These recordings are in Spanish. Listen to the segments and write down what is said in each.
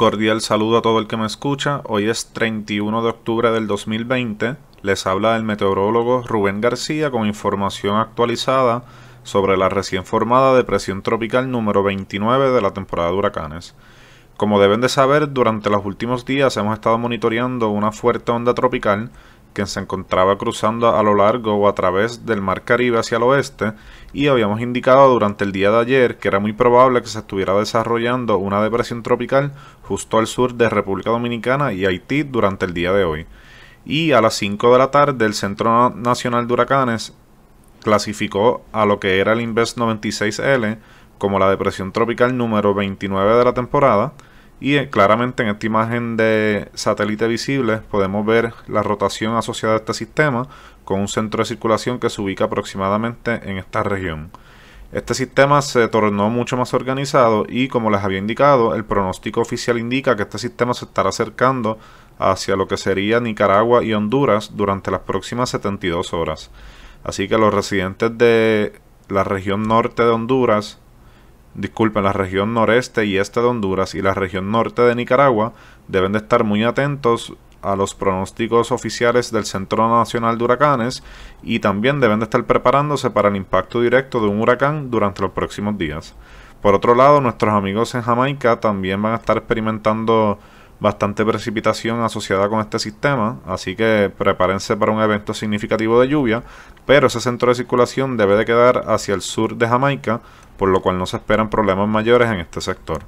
cordial saludo a todo el que me escucha. Hoy es 31 de octubre del 2020. Les habla el meteorólogo Rubén García con información actualizada sobre la recién formada depresión tropical número 29 de la temporada de huracanes. Como deben de saber, durante los últimos días hemos estado monitoreando una fuerte onda tropical que se encontraba cruzando a lo largo o a través del Mar Caribe hacia el oeste y habíamos indicado durante el día de ayer que era muy probable que se estuviera desarrollando una depresión tropical justo al sur de República Dominicana y Haití durante el día de hoy. Y a las 5 de la tarde el Centro Nacional de Huracanes clasificó a lo que era el Invest 96L como la depresión tropical número 29 de la temporada, y eh, claramente en esta imagen de satélite visible podemos ver la rotación asociada a este sistema con un centro de circulación que se ubica aproximadamente en esta región. Este sistema se tornó mucho más organizado y como les había indicado, el pronóstico oficial indica que este sistema se estará acercando hacia lo que sería Nicaragua y Honduras durante las próximas 72 horas. Así que los residentes de la región norte de Honduras, disculpen, la región noreste y este de Honduras y la región norte de Nicaragua deben de estar muy atentos a los pronósticos oficiales del Centro Nacional de Huracanes y también deben de estar preparándose para el impacto directo de un huracán durante los próximos días. Por otro lado, nuestros amigos en Jamaica también van a estar experimentando bastante precipitación asociada con este sistema, así que prepárense para un evento significativo de lluvia, pero ese centro de circulación debe de quedar hacia el sur de Jamaica, por lo cual no se esperan problemas mayores en este sector.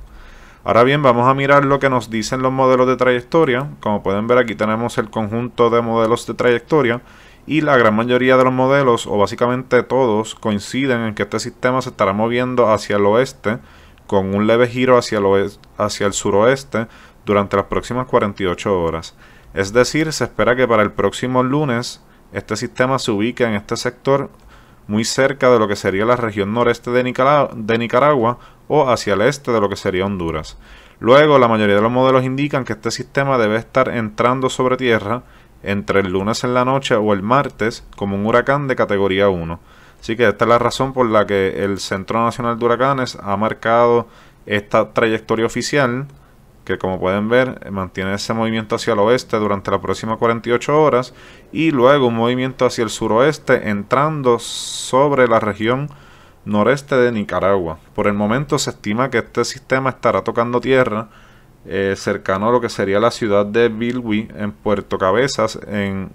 Ahora bien, vamos a mirar lo que nos dicen los modelos de trayectoria. Como pueden ver aquí tenemos el conjunto de modelos de trayectoria y la gran mayoría de los modelos, o básicamente todos, coinciden en que este sistema se estará moviendo hacia el oeste con un leve giro hacia el, hacia el suroeste durante las próximas 48 horas. Es decir, se espera que para el próximo lunes este sistema se ubique en este sector muy cerca de lo que sería la región noreste de Nicaragua, de Nicaragua o hacia el este de lo que sería Honduras. Luego, la mayoría de los modelos indican que este sistema debe estar entrando sobre tierra entre el lunes en la noche o el martes como un huracán de categoría 1. Así que esta es la razón por la que el Centro Nacional de Huracanes ha marcado esta trayectoria oficial que como pueden ver eh, mantiene ese movimiento hacia el oeste durante las próximas 48 horas y luego un movimiento hacia el suroeste entrando sobre la región noreste de Nicaragua. Por el momento se estima que este sistema estará tocando tierra eh, cercano a lo que sería la ciudad de Bilwi en Puerto Cabezas en,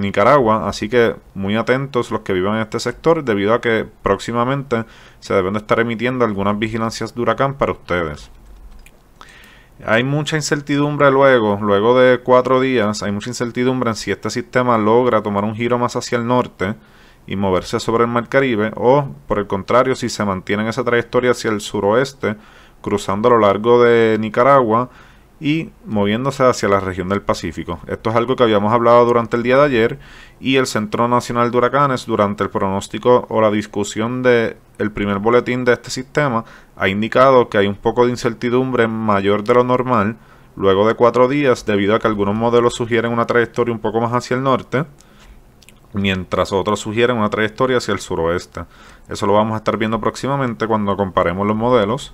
Nicaragua, así que muy atentos los que viven en este sector debido a que próximamente se deben de estar emitiendo algunas vigilancias de huracán para ustedes. Hay mucha incertidumbre luego, luego de cuatro días, hay mucha incertidumbre en si este sistema logra tomar un giro más hacia el norte y moverse sobre el Mar Caribe, o por el contrario, si se mantiene en esa trayectoria hacia el suroeste, cruzando a lo largo de Nicaragua y moviéndose hacia la región del Pacífico. Esto es algo que habíamos hablado durante el día de ayer y el Centro Nacional de Huracanes durante el pronóstico o la discusión del el primer boletín de este sistema ha indicado que hay un poco de incertidumbre mayor de lo normal luego de cuatro días debido a que algunos modelos sugieren una trayectoria un poco más hacia el norte, mientras otros sugieren una trayectoria hacia el suroeste. Eso lo vamos a estar viendo próximamente cuando comparemos los modelos.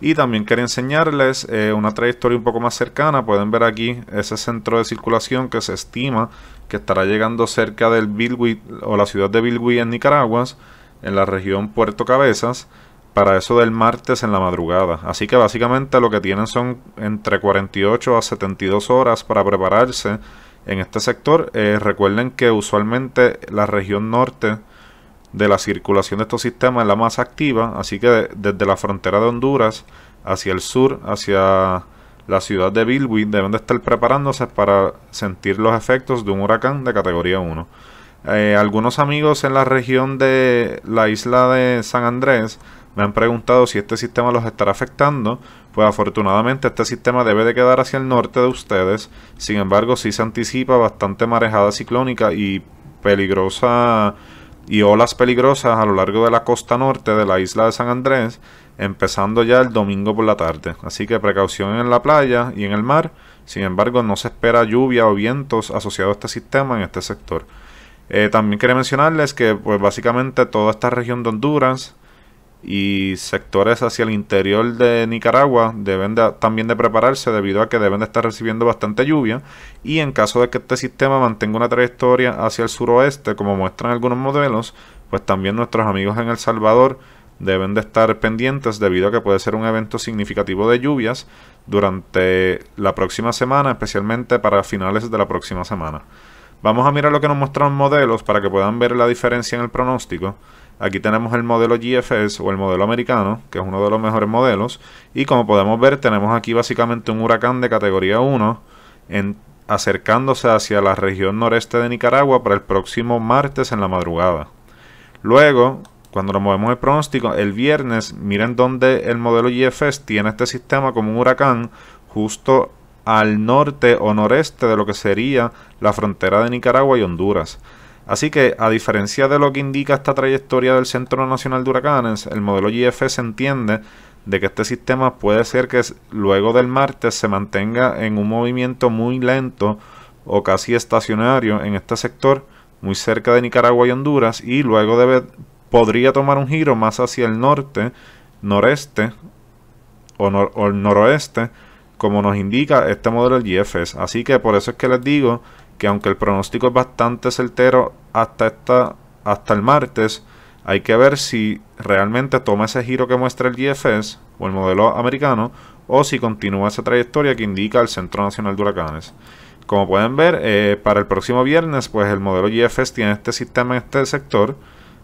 Y también quería enseñarles eh, una trayectoria un poco más cercana. Pueden ver aquí ese centro de circulación que se estima que estará llegando cerca del Bilwi o la ciudad de Bilwi en Nicaragua, en la región Puerto Cabezas para eso del martes en la madrugada. Así que básicamente lo que tienen son entre 48 a 72 horas para prepararse en este sector. Eh, recuerden que usualmente la región norte de la circulación de estos sistemas es la más activa, así que desde la frontera de Honduras hacia el sur, hacia la ciudad de Bilwi, deben de estar preparándose para sentir los efectos de un huracán de categoría 1. Eh, algunos amigos en la región de la isla de San Andrés me han preguntado si este sistema los estará afectando, pues afortunadamente este sistema debe de quedar hacia el norte de ustedes, sin embargo sí se anticipa bastante marejada ciclónica y peligrosa y olas peligrosas a lo largo de la costa norte de la isla de San Andrés, empezando ya el domingo por la tarde. Así que precaución en la playa y en el mar. Sin embargo, no se espera lluvia o vientos asociados a este sistema en este sector. Eh, también quería mencionarles que pues, básicamente toda esta región de Honduras y sectores hacia el interior de Nicaragua deben también de prepararse debido a que deben de estar recibiendo bastante lluvia y en caso de que este sistema mantenga una trayectoria hacia el suroeste como muestran algunos modelos pues también nuestros amigos en El Salvador deben de estar pendientes debido a que puede ser un evento significativo de lluvias durante la próxima semana especialmente para finales de la próxima semana vamos a mirar lo que nos muestran modelos para que puedan ver la diferencia en el pronóstico Aquí tenemos el modelo GFS o el modelo americano, que es uno de los mejores modelos. Y como podemos ver, tenemos aquí básicamente un huracán de categoría 1 acercándose hacia la región noreste de Nicaragua para el próximo martes en la madrugada. Luego, cuando lo movemos el pronóstico, el viernes, miren dónde el modelo GFS tiene este sistema como un huracán justo al norte o noreste de lo que sería la frontera de Nicaragua y Honduras. Así que, a diferencia de lo que indica esta trayectoria del Centro Nacional de Huracanes, el modelo GFS entiende de que este sistema puede ser que luego del martes se mantenga en un movimiento muy lento o casi estacionario en este sector, muy cerca de Nicaragua y Honduras, y luego debe, podría tomar un giro más hacia el norte, noreste o, noroeste, como nos indica este modelo del GFS. Así que por eso es que les digo que aunque el pronóstico es bastante certero hasta, esta, hasta el martes, hay que ver si realmente toma ese giro que muestra el GFS o el modelo americano o si continúa esa trayectoria que indica el Centro Nacional de Huracanes. Como pueden ver, eh, para el próximo viernes, pues el modelo GFS tiene este sistema en este sector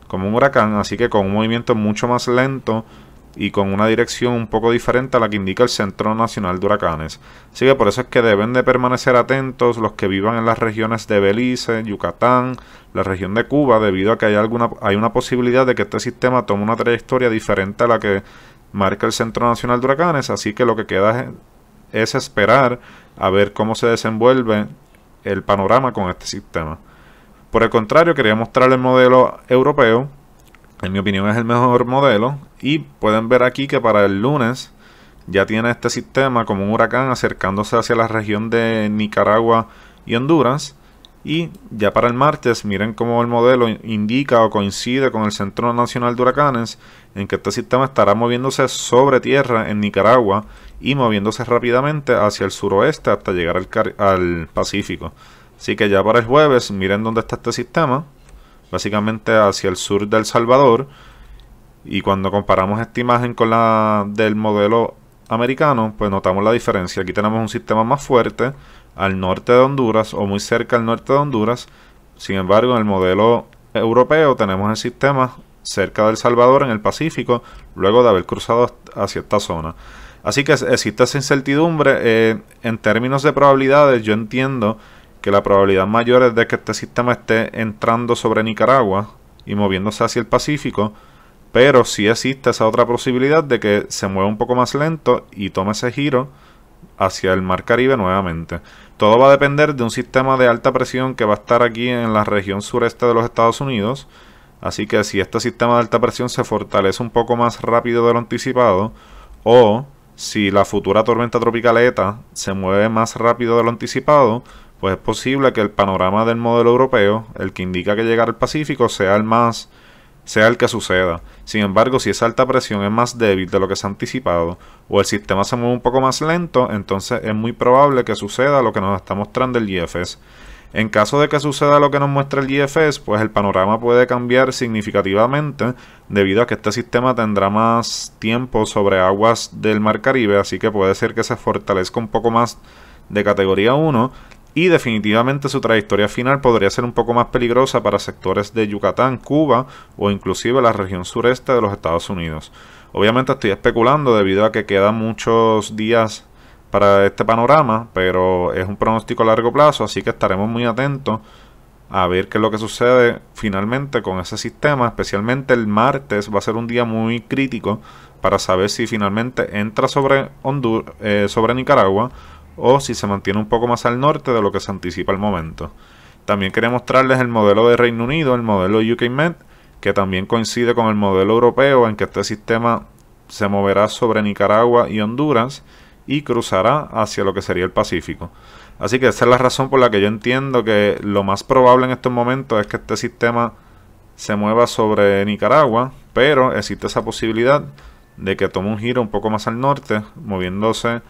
como un huracán, así que con un movimiento mucho más lento y con una dirección un poco diferente a la que indica el Centro Nacional de Huracanes. Así que por eso es que deben de permanecer atentos los que vivan en las regiones de Belice, Yucatán, la región de Cuba, debido a que hay, alguna, hay una posibilidad de que este sistema tome una trayectoria diferente a la que marca el Centro Nacional de Huracanes. Así que lo que queda es, es esperar a ver cómo se desenvuelve el panorama con este sistema. Por el contrario, quería mostrar el modelo europeo en mi opinión es el mejor modelo. Y pueden ver aquí que para el lunes ya tiene este sistema como un huracán acercándose hacia la región de Nicaragua y Honduras. Y ya para el martes, miren cómo el modelo indica o coincide con el Centro Nacional de Huracanes, en que este sistema estará moviéndose sobre tierra en Nicaragua y moviéndose rápidamente hacia el suroeste hasta llegar al, Pacífico. Así que ya para el jueves, miren dónde está este sistema básicamente hacia el sur del Salvador. Y cuando comparamos esta imagen con la del modelo americano, pues notamos la diferencia. Aquí tenemos un sistema más fuerte al norte de Honduras o muy cerca al norte de Honduras. Sin embargo, en el modelo europeo tenemos el sistema cerca del Salvador en el Pacífico, luego de haber cruzado hacia esta zona. Así que existe esa incertidumbre. Eh, en términos de probabilidades, yo entiendo que la probabilidad mayor es de que este sistema esté entrando sobre Nicaragua y moviéndose hacia el Pacífico, pero sí existe esa otra posibilidad de que se mueva un poco más lento y tome ese giro hacia el Mar Caribe nuevamente. Todo va a depender de un sistema de alta presión que va a estar aquí en la región sureste de los Estados Unidos, así que si este sistema de alta presión se fortalece un poco más rápido de lo anticipado, o si la futura tormenta tropical ETA se mueve más rápido de lo anticipado, pues es posible que el panorama del modelo europeo, el que indica que llegar al Pacífico, sea el más sea el que suceda. Sin embargo, si esa alta presión es más débil de lo que se ha anticipado, o el sistema se mueve un poco más lento, entonces es muy probable que suceda lo que nos está mostrando el IFS. En caso de que suceda lo que nos muestra el IFS, pues el panorama puede cambiar significativamente debido a que este sistema tendrá más tiempo sobre aguas del Mar Caribe, así que puede ser que se fortalezca un poco más de categoría 1 y definitivamente su trayectoria final podría ser un poco más peligrosa para sectores de Yucatán, Cuba o inclusive la región sureste de los Estados Unidos. Obviamente estoy especulando debido a que quedan muchos días para este panorama, pero es un pronóstico a largo plazo, así que estaremos muy atentos a ver qué es lo que sucede finalmente con ese sistema, especialmente el martes va a ser un día muy crítico para saber si finalmente entra sobre, eh, sobre Nicaragua o si se mantiene un poco más al norte de lo que se anticipa al momento. También quería mostrarles el modelo de Reino Unido, el modelo UKMED, que también coincide con el modelo europeo en que este sistema se moverá sobre Nicaragua y Honduras y cruzará hacia lo que sería el Pacífico. Así que esa es la razón por la que yo entiendo que lo más probable en estos momentos es que este sistema se mueva sobre Nicaragua, pero existe esa posibilidad de que tome un giro un poco más al norte, moviéndose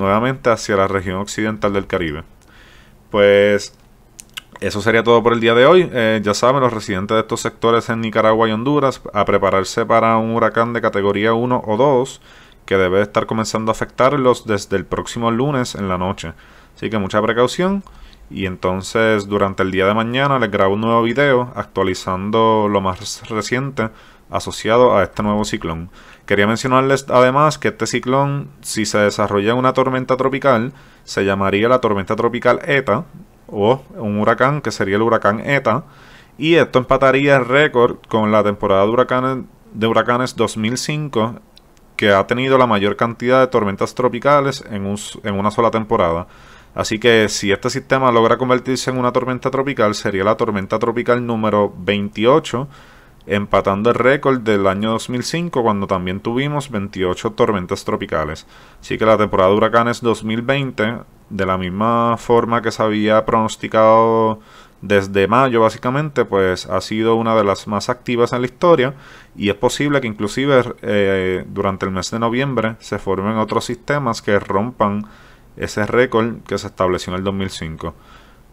nuevamente hacia la región occidental del Caribe. Pues eso sería todo por el día de hoy. Eh, ya saben, los residentes de estos sectores en Nicaragua y Honduras a prepararse para un huracán de categoría 1 o 2 que debe estar comenzando a afectarlos desde el próximo lunes en la noche. Así que mucha precaución. Y entonces durante el día de mañana les grabo un nuevo video actualizando lo más reciente asociado a este nuevo ciclón. Quería mencionarles además que este ciclón, si se desarrolla en una tormenta tropical, se llamaría la tormenta tropical ETA, o un huracán que sería el huracán ETA, y esto empataría el récord con la temporada de huracanes, de huracanes 2005, que ha tenido la mayor cantidad de tormentas tropicales en, en una sola temporada. Así que si este sistema logra convertirse en una tormenta tropical, sería la tormenta tropical número 28 empatando el récord del año 2005 cuando también tuvimos 28 tormentas tropicales. Así que la temporada de huracanes 2020, de la misma forma que se había pronosticado desde mayo básicamente, pues ha sido una de las más activas en la historia y es posible que inclusive eh, durante el mes de noviembre se formen otros sistemas que rompan ese récord que se estableció en el 2005.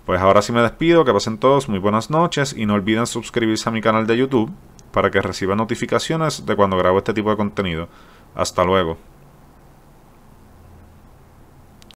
Pues ahora sí me despido, que pasen todos muy buenas noches y no olviden suscribirse a mi canal de YouTube para que reciban notificaciones de cuando grabo este tipo de contenido. Hasta luego.